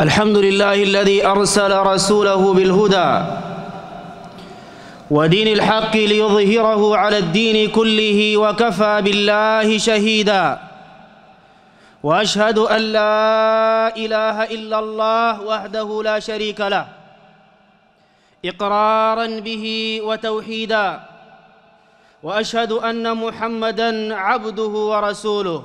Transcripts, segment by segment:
الحمد لله الذي أرسل رسوله بالهدى ودين الحق ليظهره على الدين كله وكفى بالله شهيدا وأشهد أن لا إله إلا الله وحده لا شريك له إقرارا به وتوحيدا وأشهد أن محمدا عبده ورسوله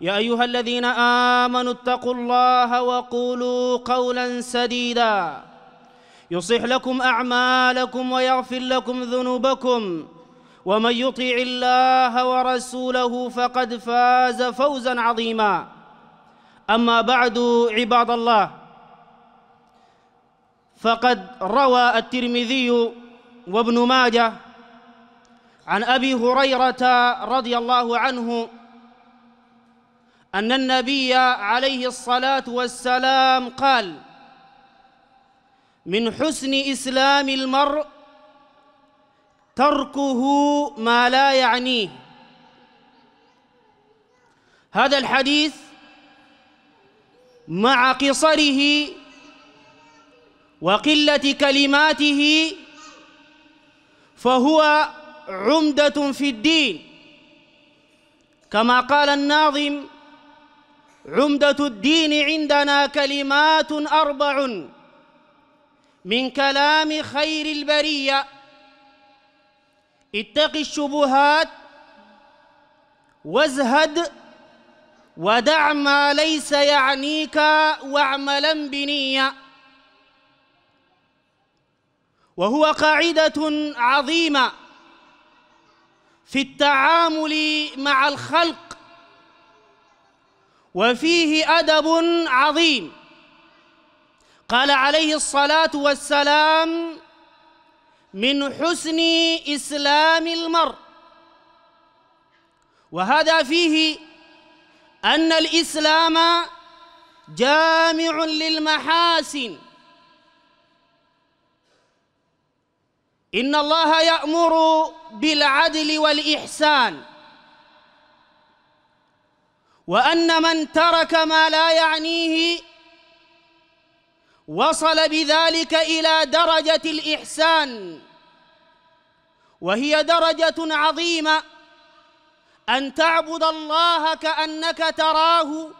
يا أيها الذين آمنوا اتقوا الله وقولوا قولا سديدا يصلح لكم أعمالكم ويغفر لكم ذنوبكم ومن يطيع الله ورسوله فقد فاز فوزا عظيما أما بعد عباد الله فقد روى الترمذي وابن ماجه عن أبي هريرة رضي الله عنه أن النبي عليه الصلاة والسلام قال من حسن إسلام المرء تركه ما لا يعنيه هذا الحديث مع قصره وقلة كلماته فهو عمدة في الدين كما قال الناظم عمدة الدين عندنا كلمات أربع من كلام خير البرية اتق الشبهات وازهد ودع ما ليس يعنيك واعملا بنية وهو قاعدة عظيمة في التعامل مع الخلق وفيه أدب عظيم قال عليه الصلاة والسلام من حسن إسلام المرء وهذا فيه أن الإسلام جامع للمحاسن إن الله يأمر بالعدل والإحسان وأن من ترك ما لا يعنيه وصل بذلك إلى درجة الإحسان وهي درجة عظيمة أن تعبد الله كأنك تراه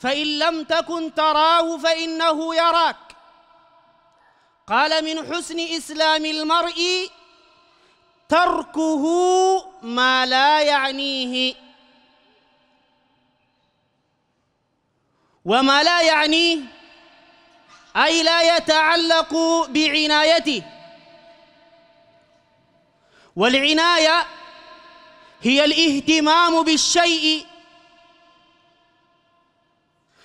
فإن لم تكن تراه فإنه يراك قال من حسن إسلام المرء تركه ما لا يعنيه وما لا يعنيه أي لا يتعلق بعنايته والعناية هي الاهتمام بالشيء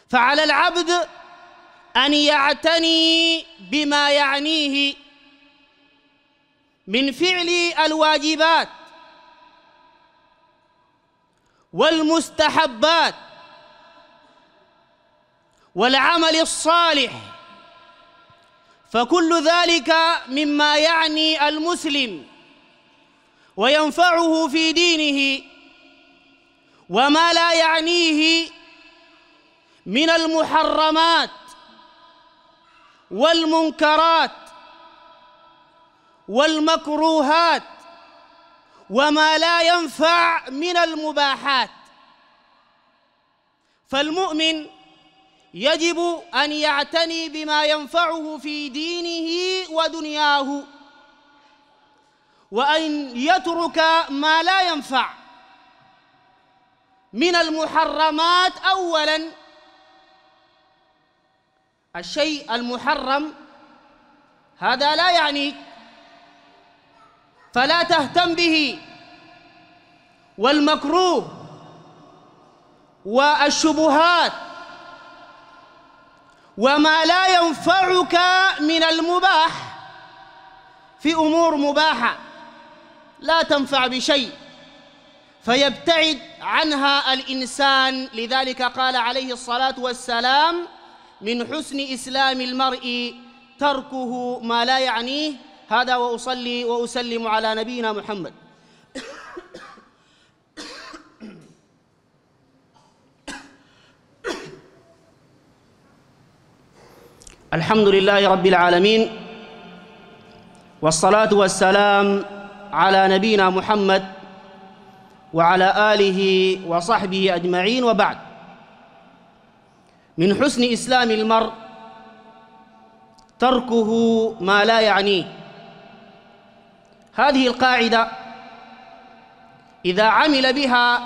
فعلى العبد أن يعتني بما يعنيه من فعل الواجبات والمستحبات والعمل الصالح فكل ذلك مما يعني المسلم وينفعه في دينه وما لا يعنيه من المحرمات والمنكرات والمكروهات وما لا ينفع من المباحات فالمؤمن يجب أن يعتني بما ينفعه في دينه ودنياه وأن يترك ما لا ينفع من المحرمات أولا الشيء المحرم هذا لا يعني فلا تهتم به والمكروه والشبهات وما لا ينفعك من المباح في أمور مباحة لا تنفع بشيء فيبتعد عنها الإنسان لذلك قال عليه الصلاة والسلام من حسن إسلام المرء تركه ما لا يعنيه هذا وأصلي وأسلم على نبينا محمد الحمد لله رب العالمين والصلاة والسلام على نبينا محمد وعلى آله وصحبه أجمعين وبعد من حسن إسلام المرء تركه ما لا يعنيه هذه القاعدة إذا عمل بها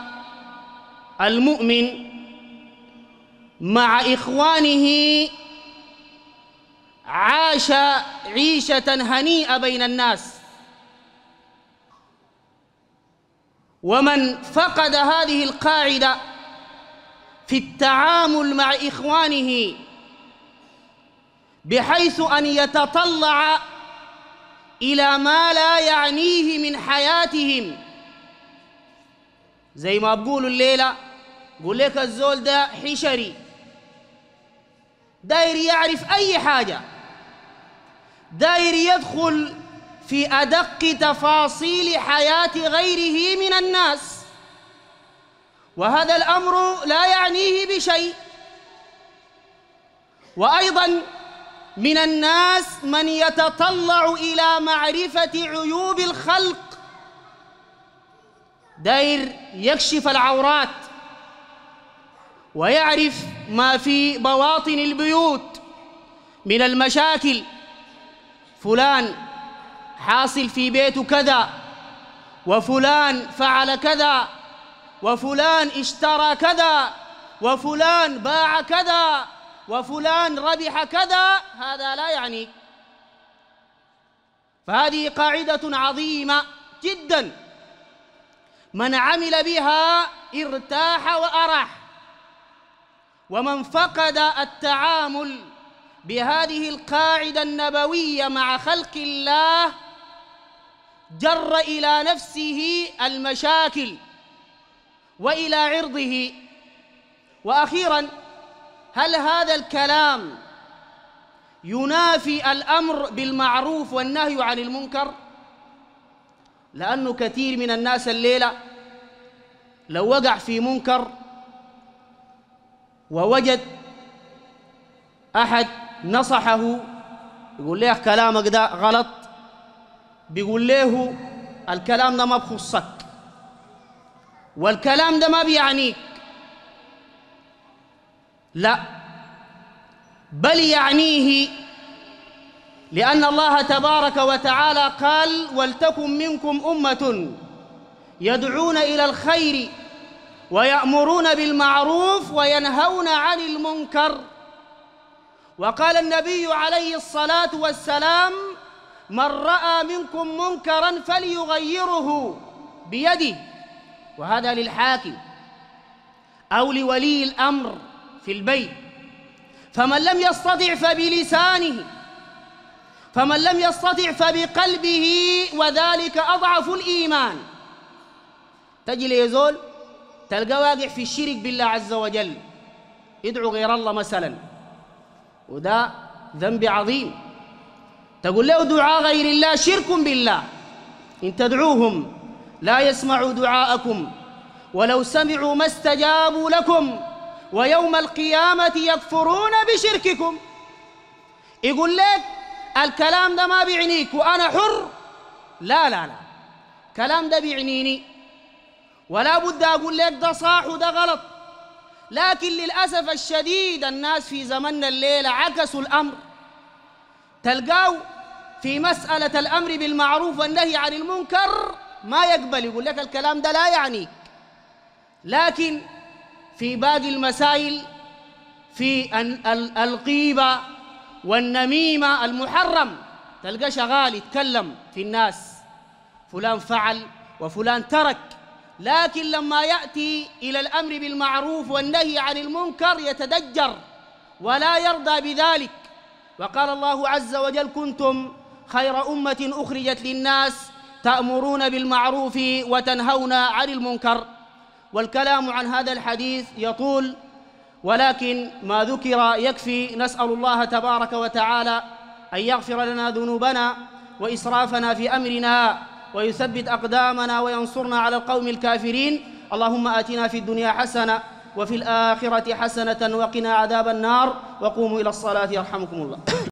المؤمن مع إخوانه عاش عيشة هنيئة بين الناس ومن فقد هذه القاعدة في التعامل مع إخوانه بحيث أن يتطلع إلى ما لا يعنيه من حياتهم زي ما بقولوا الليلة قول لك الزول ده حشري داير يعرف أي حاجة داير يدخل في أدق تفاصيل حياة غيره من الناس وهذا الأمر لا يعنيه بشيء وأيضا من الناس من يتطلع إلى معرفة عيوب الخلق داير يكشف العورات ويعرف ما في بواطن البيوت من المشاكل فلان حاصل في بيته كذا وفلان فعل كذا وفلان اشترى كذا وفلان باع كذا وفلان ربح كذا هذا لا يعني فهذه قاعدة عظيمة جدا من عمل بها ارتاح وأرح ومن فقد التعامل بهذه القاعدة النبوية مع خلق الله جر إلى نفسه المشاكل وإلى عرضه وأخيرا هل هذا الكلام ينافي الأمر بالمعروف والنهي عن المنكر لأنه كثير من الناس الليلة لو وقع في منكر ووجد أحد نصحه يقول له كلامك ده غلط بيقول له الكلام ده ما بخصك والكلام ده ما بيعنيك لا بل يعنيه لأن الله تبارك وتعالى قال ولتكن منكم أمة يدعون إلى الخير ويأمرون بالمعروف وينهون عن المنكر وقال النبي عليه الصلاة والسلام من رأى منكم منكرا فليغيره بيده وهذا للحاكم أو لولي الأمر في البيت فمن لم يستطع فبلسانه فمن لم يستطع فبقلبه وذلك أضعف الإيمان تجي ليزول تلقى واقع في الشرك بالله عز وجل يدعو غير الله مثلاً وده ذنب عظيم تقول له دعاء غير الله شرك بالله إن تدعوهم لا يسمعوا دعاءكم ولو سمعوا ما استجابوا لكم ويوم القيامة يكفرون بشرككم يقول لك الكلام ده ما بيعنيك وأنا حر لا لا لا كلام ده بيعنيني ولا بد أقول لك ده صح وده غلط لكن للأسف الشديد الناس في زمننا الليلة عكسوا الأمر تلقاو في مسألة الأمر بالمعروف والنهي عن المنكر ما يقبل يقول لك الكلام ده لا يعنيك لكن في باقي المسائل في القيبة والنميمة المحرم تلقى شغال يتكلم في الناس فلان فعل وفلان ترك لكن لما يأتي إلى الأمر بالمعروف والنهي عن المنكر يتدجر ولا يرضى بذلك وقال الله عز وجل كنتم خير أمة أخرجت للناس تأمرون بالمعروف وتنهون عن المنكر والكلام عن هذا الحديث يطول ولكن ما ذكر يكفي نسأل الله تبارك وتعالى أن يغفر لنا ذنوبنا وإسرافنا في أمرنا ويثبت أقدامنا وينصرنا على القوم الكافرين اللهم آتنا في الدنيا حسنة وفي الآخرة حسنة وقنا عذاب النار وقوموا إلى الصلاة يرحمكم الله